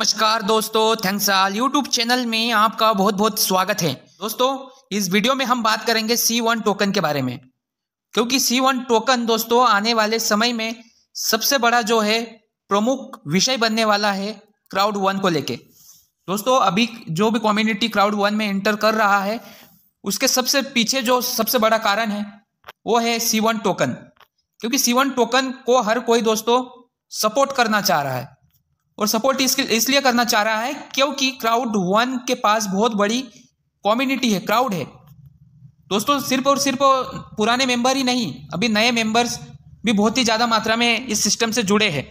नमस्कार दोस्तों थैंक्स आल YouTube channel में आपका बहुत बहुत स्वागत है दोस्तों इस वीडियो में हम बात करेंगे सी वन टोकन के बारे में क्योंकि सी वन टोकन दोस्तों आने वाले समय में सबसे बड़ा जो है प्रमुख विषय बनने वाला है क्राउड वन को लेके दोस्तों अभी जो भी कम्युनिटी क्राउड वन में एंटर कर रहा है उसके सबसे पीछे जो सबसे बड़ा कारण है वो है सी वन टोकन क्योंकि सी वन टोकन को हर कोई दोस्तों सपोर्ट करना चाह रहा है और सपोर्ट इसलिए करना चाह रहा है क्योंकि क्राउड वन के पास बहुत बड़ी कम्युनिटी है क्राउड है दोस्तों सिर्फ और सिर्फ पुराने मेंबर ही नहीं अभी नए मेंबर्स भी बहुत ही ज़्यादा मात्रा में इस सिस्टम से जुड़े हैं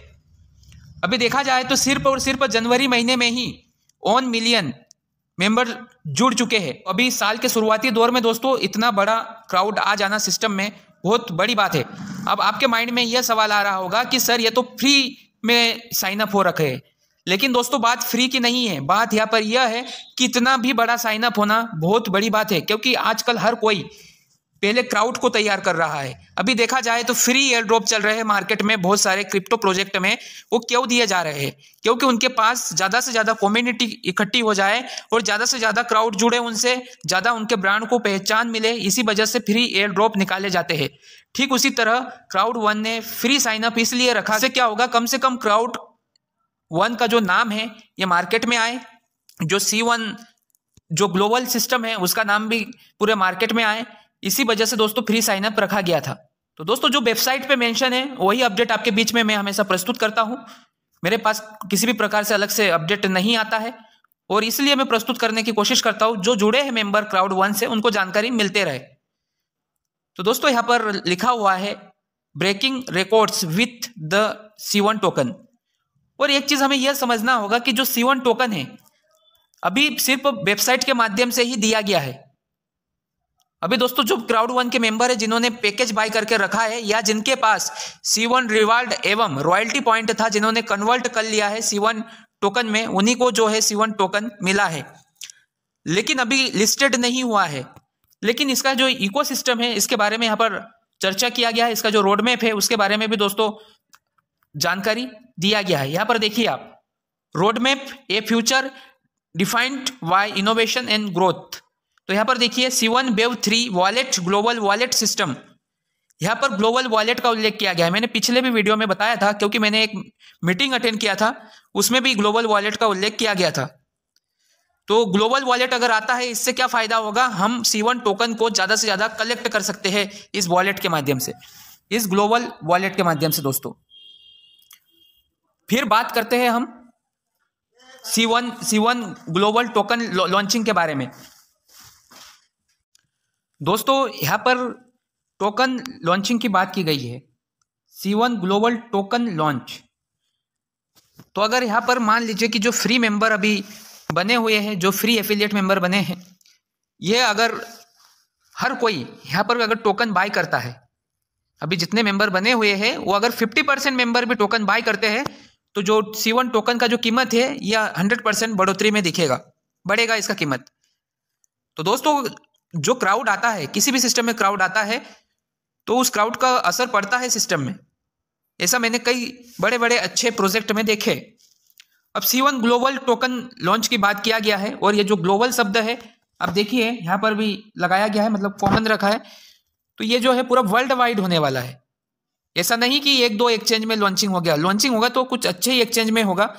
अभी देखा जाए तो सिर्फ और सिर्फ जनवरी महीने में ही ऑन मिलियन मेंबर जुड़ चुके हैं अभी साल के शुरुआती दौर में दोस्तों इतना बड़ा क्राउड आ जाना सिस्टम में बहुत बड़ी बात है अब आपके माइंड में यह सवाल आ रहा होगा कि सर ये तो फ्री में साइन अप हो रखे है लेकिन दोस्तों बात फ्री की नहीं है बात यहाँ पर यह है कि इतना भी बड़ा साइन अप होना बहुत बड़ी बात है क्योंकि आजकल हर कोई पहले क्राउड को तैयार कर रहा है अभी देखा जाए तो फ्री एयर ड्रॉप चल रहे हैं मार्केट में बहुत सारे क्रिप्टो प्रोजेक्ट में वो क्यों दिए जा रहे हैं क्योंकि उनके पास ज़्यादा से ज़्यादा कम्युनिटी इकट्ठी हो जाए और ज़्यादा से ज़्यादा क्राउड जुड़े उनसे ज़्यादा उनके ब्रांड को पहचान मिले इसी वजह से फ्री एयर ड्रॉप निकाले जाते हैं ठीक उसी तरह क्राउड वन ने फ्री साइनअप इसलिए रखा से क्या होगा कम से कम क्राउड वन का जो नाम है ये मार्केट में आए जो सी वन जो ग्लोबल सिस्टम है उसका नाम भी पूरे मार्केट में आए इसी वजह से दोस्तों फ्री साइनअप रखा गया था तो दोस्तों जो वेबसाइट पे मेंशन है वही अपडेट आपके बीच में मैं हमेशा प्रस्तुत करता हूँ मेरे पास किसी भी प्रकार से अलग से अपडेट नहीं आता है और इसलिए मैं प्रस्तुत करने की कोशिश करता हूँ जो जुड़े हैं मेंबर क्राउड वन से उनको जानकारी मिलते रहे तो दोस्तों यहाँ पर लिखा हुआ है breaking records with the C one token और एक चीज़ हमें यह समझना होगा कि जो सीवन टोकन है अभी सिर्फ वेबसाइट के माध्यम से ही दिया गया है अभी दोस्तों जो क्राउड वन के मेंबर है जिन्होंने पैकेज बाय करके रखा है या जिनके पास सी वन रिवार्ड एवं रॉयल्टी पॉइंट था जिन्होंने कन्वर्ट कर लिया है सी वन टोकन में उन्हीं को जो है सी वन टोकन मिला है लेकिन अभी लिस्टेड नहीं हुआ है लेकिन इसका जो सिस्टम है इसके बारे में यहाँ पर चर्चा किया गया है इसका जो रोडमैप है उसके बारे में भी दोस्तों जानकारी दिया गया है यहाँ पर देखिए आप roadmap a future defined by innovation and growth तो यहाँ पर देखिए C one web three wallet global wallet system यहाँ पर ग्लोबल वॉलेट का उल्लेख किया गया है मैंने पिछले भी वीडियो में बताया था क्योंकि मैंने एक मीटिंग अटेंड किया था उसमें भी ग्लोबल वॉलेट का उल्लेख किया गया था तो ग्लोबल वॉलेट अगर आता है इससे क्या फ़ायदा होगा हम सी वन टोकन को ज़्यादा से ज़्यादा कलेक्ट कर सकते हैं इस वॉलेट के माध्यम से इस ग्लोबल वॉलेट के माध्यम से दोस्तों फिर बात करते हैं हम C one C one global token launching के बारे में दोस्तों यहां पर टोकन लॉन्चिंग की बात की गई है C one global token launch तो अगर यहां पर मान लीजिए कि जो फ्री मेंबर अभी बने हुए हैं जो फ्री एफिलिएट मेंबर बने हैं ये अगर हर कोई यहाँ पर अगर टोकन बाय करता है अभी जितने मेंबर बने हुए हैं वो अगर 50 परसेंट मेंबर भी टोकन बाय करते हैं तो जो C1 टोकन का जो कीमत है यह 100 परसेंट बढ़ोतरी में दिखेगा बढ़ेगा इसका कीमत तो दोस्तों जो क्राउड आता है किसी भी सिस्टम में क्राउड आता है तो उस क्राउड का असर पड़ता है सिस्टम में ऐसा मैंने कई बड़े बड़े अच्छे प्रोजेक्ट में देखे अब C one global token launch की बात किया गया है और ये जो ग्लोबल शब्द है अब देखिए यहाँ पर भी लगाया गया है मतलब कॉमन रखा है तो ये जो है पूरा वर्ल्ड वाइड होने वाला है ऐसा नहीं कि एक दो एक्सचेंज में लॉन्चिंग हो गया लॉन्चिंग होगा तो कुछ अच्छे ही एक्सचेंज में होगा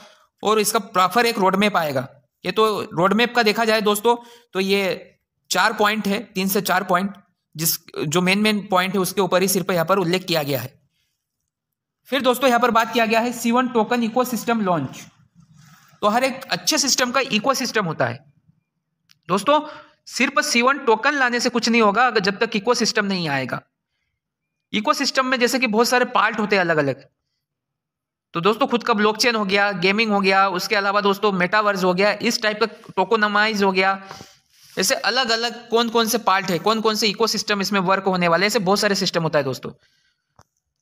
और इसका प्रॉपर एक रोडमेप आएगा ये तो रोडमेप का देखा जाए दोस्तों तो ये चार पॉइंट है तीन से चार पॉइंट जिस जो मेन मेन पॉइंट है उसके ऊपर ही सिर्फ यहाँ पर उल्लेख किया गया है फिर दोस्तों यहाँ पर बात किया गया है सीवन टोकन इकोसिस्टम लॉन्च तो हर एक अच्छे सिस्टम का इको होता है दोस्तों सिर्फ सीवन टोकन लाने से कुछ नहीं होगा अगर जब तक इको सिस्टम नहीं आएगा इको सिस्टम में जैसे कि बहुत सारे पार्ट होते हैं अलग अलग तो दोस्तों खुद का ब्लॉकचेन हो गया गेमिंग हो गया उसके अलावा दोस्तों मेटावर्स हो गया इस टाइप का टोकोनमाइज हो गया ऐसे अलग अलग कौन कौन से पार्ट है कौन कौन से इको इसमें वर्क होने वाले ऐसे बहुत सारे सिस्टम होता है दोस्तों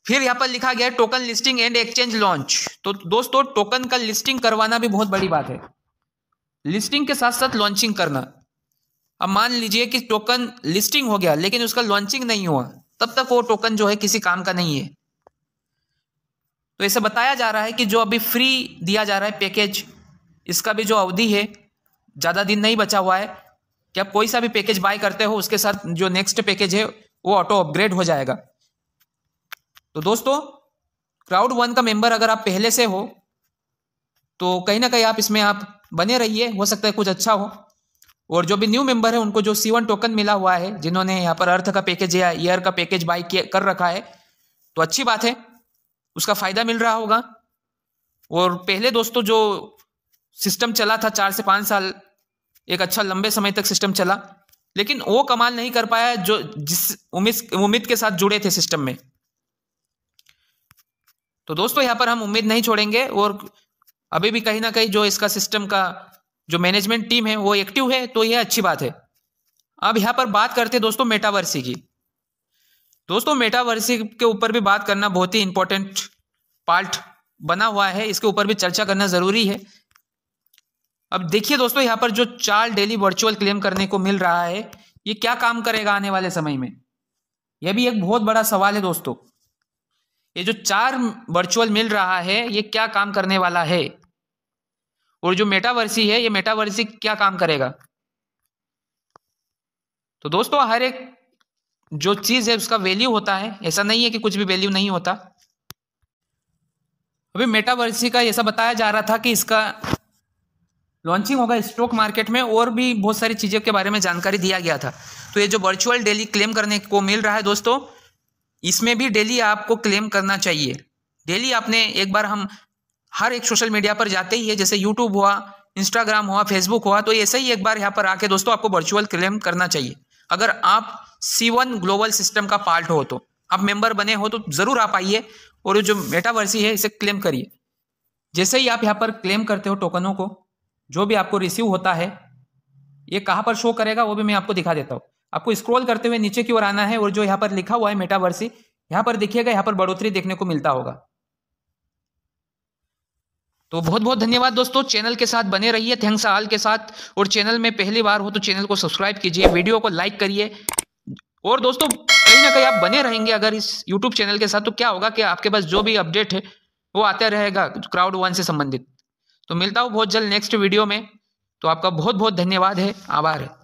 फिर यहाँ पर लिखा गया token listing and exchange launch तो दोस्तों टोकन का लिस्टिंग करवाना भी बहुत बड़ी बात है लिस्टिंग के साथ साथ लॉन्चिंग करना अब मान लीजिए कि टोकन लिस्टिंग हो गया लेकिन उसका लॉन्चिंग नहीं हुआ तब तक वो टोकन जो है किसी काम का नहीं है तो ऐसे बताया जा रहा है कि जो अभी फ्री दिया जा रहा है पैकेज इसका भी जो अवधि है ज़्यादा दिन नहीं बचा हुआ है कि आप कोई सा भी पैकेज बाय करते हो उसके साथ जो नेक्स्ट पैकेज है वो ऑटो अपग्रेड हो जाएगा तो दोस्तों क्राउड वन का मेंबर अगर आप पहले से हो तो कहीं ना कहीं आप इसमें आप बने रहिए हो सकता है कुछ अच्छा हो और जो भी न्यू मेंबर है उनको जो सी वन टोकन मिला हुआ है जिन्होंने यहाँ पर अर्थ का पैकेज या ईयर का पैकेज बाई कर रखा है तो अच्छी बात है उसका फ़ायदा मिल रहा होगा और पहले दोस्तों जो सिस्टम चला था चार से पाँच साल एक अच्छा लंबे समय तक सिस्टम चला लेकिन वो कमाल नहीं कर पाया जो जिस उम्मीद उम्मीद के साथ जुड़े थे सिस्टम में तो दोस्तों यहाँ पर हम उम्मीद नहीं छोड़ेंगे और अभी भी कहीं ना कहीं जो इसका सिस्टम का जो मैनेजमेंट टीम है वो एक्टिव है तो यह अच्छी बात है अब यहाँ पर बात करते हैं दोस्तों मेटावर्सी की दोस्तों मेटावर्सी के ऊपर भी बात करना बहुत ही इंपॉर्टेंट पार्ट बना हुआ है इसके ऊपर भी चर्चा करना ज़रूरी है अब देखिए दोस्तों यहाँ पर जो चार डेली वर्चुअल क्लेम करने को मिल रहा है ये क्या काम करेगा आने वाले समय में यह भी एक बहुत बड़ा सवाल है दोस्तों ये जो चार वर्चुअल मिल रहा है ये क्या काम करने वाला है और जो मेटावर्सी है ये मेटावर्सी क्या काम करेगा तो दोस्तों हर एक जो चीज है उसका वैल्यू होता है ऐसा नहीं है कि कुछ भी वैल्यू नहीं होता अभी मेटावर्सी का ऐसा बताया जा रहा था कि इसका लॉन्चिंग होगा स्टॉक मार्केट में और भी बहुत सारी चीज़ों के बारे में जानकारी दिया गया था तो ये जो वर्चुअल डेली क्लेम करने को मिल रहा है दोस्तों इसमें भी डेली आपको क्लेम करना चाहिए डेली आपने एक बार हम हर एक सोशल मीडिया पर जाते ही है जैसे यूट्यूब हुआ इंस्टाग्राम हुआ फेसबुक हुआ तो ऐसे ही एक बार यहाँ पर आके दोस्तों आपको वर्चुअल क्लेम करना चाहिए अगर आप सी वन ग्लोबल सिस्टम का पार्ट हो तो आप मेंबर बने हो तो ज़रूर आप आइए और जो मेटावर्सी है इसे क्लेम करिए जैसे ही आप यहाँ पर क्लेम करते हो टोकनों को जो भी आपको रिसीव होता है ये कहाँ पर शो करेगा वो भी मैं आपको दिखा देता हूँ आपको स्क्रॉल करते हुए नीचे की ओर आना है और जो यहाँ पर लिखा हुआ है मेटावर्सी यहाँ पर देखिएगा यहाँ पर बढ़ोतरी देखने को मिलता होगा तो बहुत बहुत धन्यवाद दोस्तों चैनल के साथ बने रहिए थैंक्स आल के साथ और चैनल में पहली बार हो तो चैनल को सब्सक्राइब कीजिए वीडियो को लाइक करिए और दोस्तों कहीं ना कहीं आप बने रहेंगे अगर इस यूट्यूब चैनल के साथ तो क्या होगा कि आपके पास जो भी अपडेट है वो आता रहेगा क्राउड वन से संबंधित तो मिलता हूँ बहुत जल्द नेक्स्ट वीडियो में तो आपका बहुत बहुत धन्यवाद है आभार है